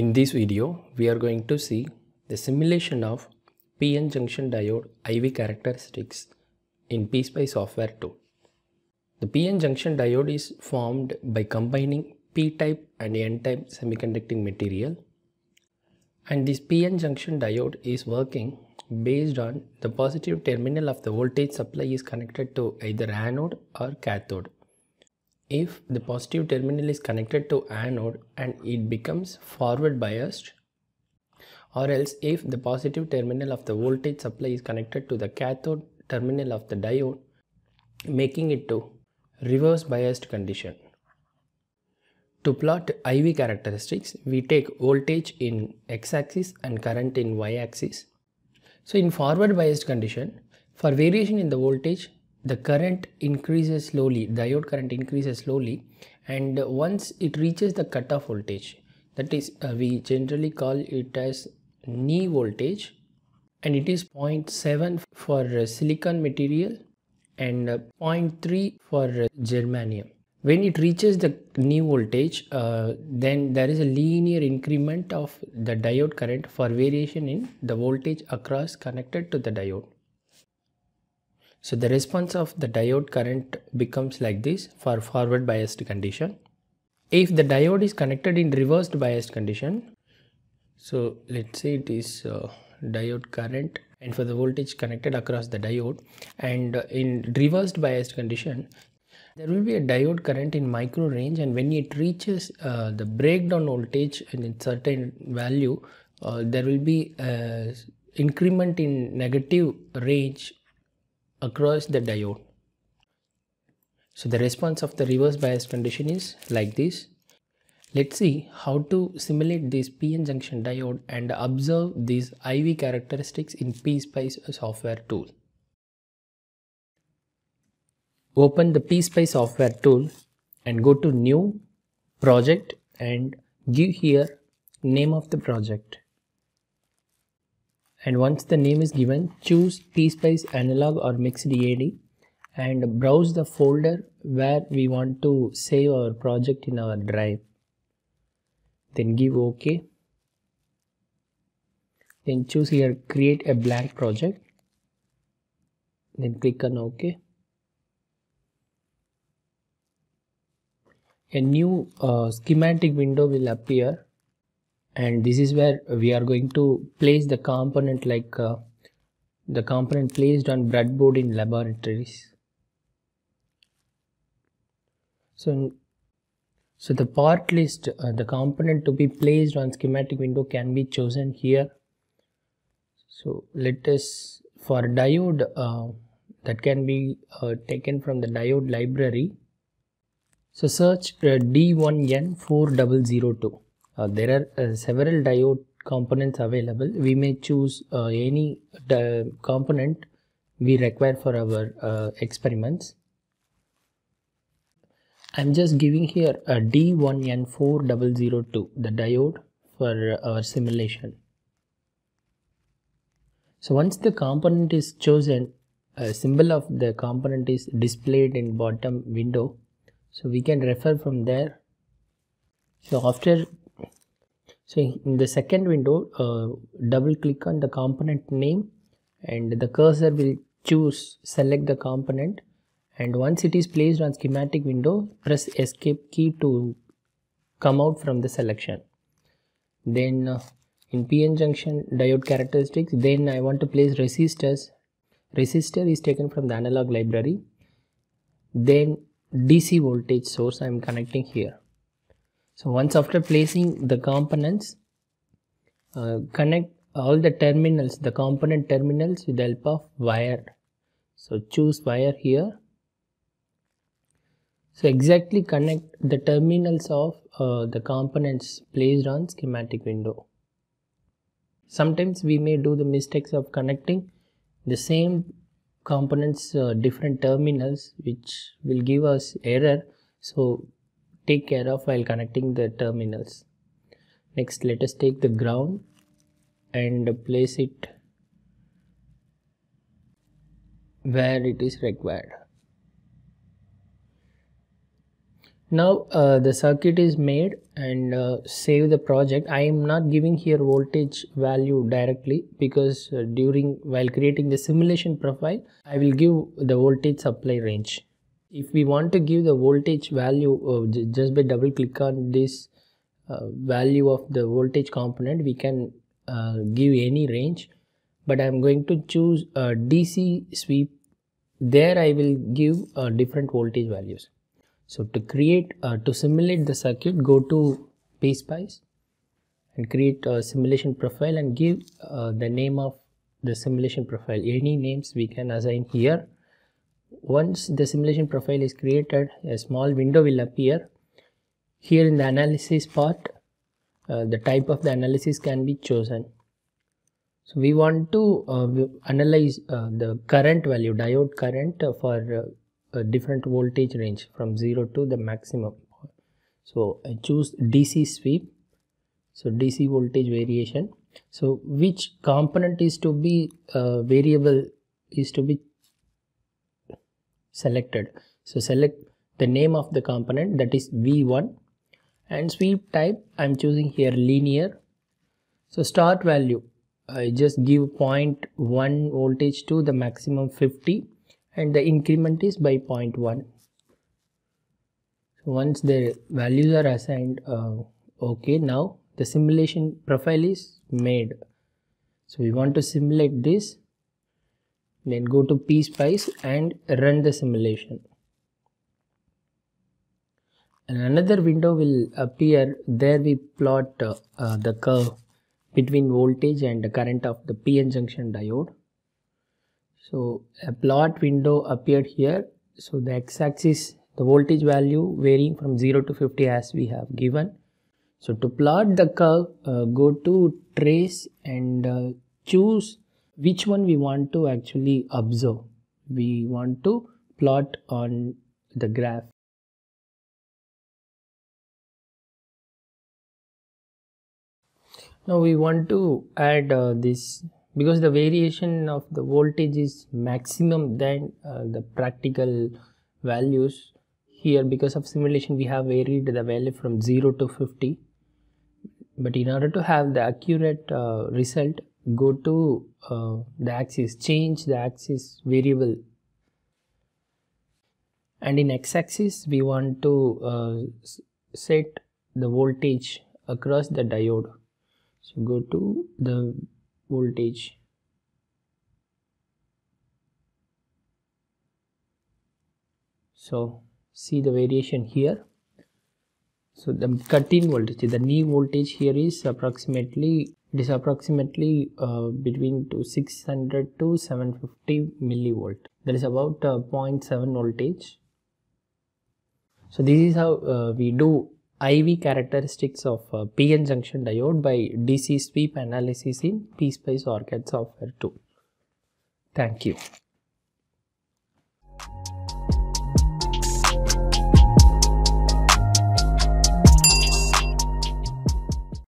In this video, we are going to see the simulation of PN junction diode IV characteristics in PSPI software 2. The PN junction diode is formed by combining P-type and N-type semiconducting material and this PN junction diode is working based on the positive terminal of the voltage supply is connected to either anode or cathode. If the positive terminal is connected to anode and it becomes forward biased or else if the positive terminal of the voltage supply is connected to the cathode terminal of the diode making it to reverse biased condition. To plot IV characteristics, we take voltage in x-axis and current in y-axis. So in forward biased condition, for variation in the voltage, the current increases slowly diode current increases slowly and once it reaches the cutoff voltage that is uh, we generally call it as knee voltage and it is 0.7 for uh, silicon material and uh, 0.3 for uh, germanium when it reaches the knee voltage uh, then there is a linear increment of the diode current for variation in the voltage across connected to the diode so the response of the diode current becomes like this for forward biased condition. If the diode is connected in reversed biased condition, so let's say it is uh, diode current and for the voltage connected across the diode and in reversed biased condition there will be a diode current in micro range and when it reaches uh, the breakdown voltage in a certain value uh, there will be uh, increment in negative range across the diode. So the response of the reverse bias condition is like this. Let's see how to simulate this PN junction diode and observe these IV characteristics in PSPICE software tool. Open the PSPICE software tool and go to new project and give here name of the project and once the name is given choose tspice analog or mixed DAD and browse the folder where we want to save our project in our drive then give ok then choose here create a blank project then click on ok a new uh, schematic window will appear and this is where we are going to place the component like uh, the component placed on breadboard in laboratories so so the part list uh, the component to be placed on schematic window can be chosen here so let us for diode uh, that can be uh, taken from the diode library so search uh, d1n4002 uh, there are uh, several diode components available. We may choose uh, any uh, component we require for our uh, experiments. I'm just giving here a D1N4002, the diode for our simulation. So once the component is chosen, a symbol of the component is displayed in bottom window. So we can refer from there. So after so in the second window uh, double click on the component name and the cursor will choose select the component and once it is placed on schematic window press escape key to come out from the selection then uh, in pn junction diode characteristics then i want to place resistors resistor is taken from the analog library then dc voltage source i am connecting here so once after placing the components uh, connect all the terminals the component terminals with the help of wire so choose wire here so exactly connect the terminals of uh, the components placed on schematic window sometimes we may do the mistakes of connecting the same components uh, different terminals which will give us error so take care of while connecting the terminals next let us take the ground and place it where it is required now uh, the circuit is made and uh, save the project i am not giving here voltage value directly because uh, during while creating the simulation profile i will give the voltage supply range if we want to give the voltage value, uh, just by double click on this uh, value of the voltage component, we can uh, give any range. But I'm going to choose a DC sweep. There I will give uh, different voltage values. So to create, uh, to simulate the circuit, go to PSpice and create a simulation profile and give uh, the name of the simulation profile any names we can assign here once the simulation profile is created, a small window will appear. Here in the analysis part, uh, the type of the analysis can be chosen. So we want to uh, analyze uh, the current value, diode current uh, for uh, different voltage range from 0 to the maximum. So I choose DC sweep, so DC voltage variation. So which component is to be uh, variable is to be selected so select the name of the component that is v1 and sweep type i'm choosing here linear so start value i just give 0.1 voltage to the maximum 50 and the increment is by 0.1 so once the values are assigned uh, okay now the simulation profile is made so we want to simulate this then go to pspice and run the simulation and another window will appear there we plot uh, uh, the curve between voltage and the current of the pn junction diode so a plot window appeared here so the x-axis the voltage value varying from 0 to 50 as we have given so to plot the curve uh, go to trace and uh, choose which one we want to actually observe. We want to plot on the graph. Now we want to add uh, this because the variation of the voltage is maximum than uh, the practical values here because of simulation we have varied the value from 0 to 50 but in order to have the accurate uh, result go to uh, the axis change the axis variable and in x-axis we want to uh, set the voltage across the diode so go to the voltage so see the variation here so the cut-in voltage the knee voltage here is approximately it is approximately uh, between to 600 to 750 millivolt that is about uh, 0.7 voltage so this is how uh, we do IV characteristics of uh, PN junction diode by DC sweep analysis in PSPICE ORCAD software 2. Thank you.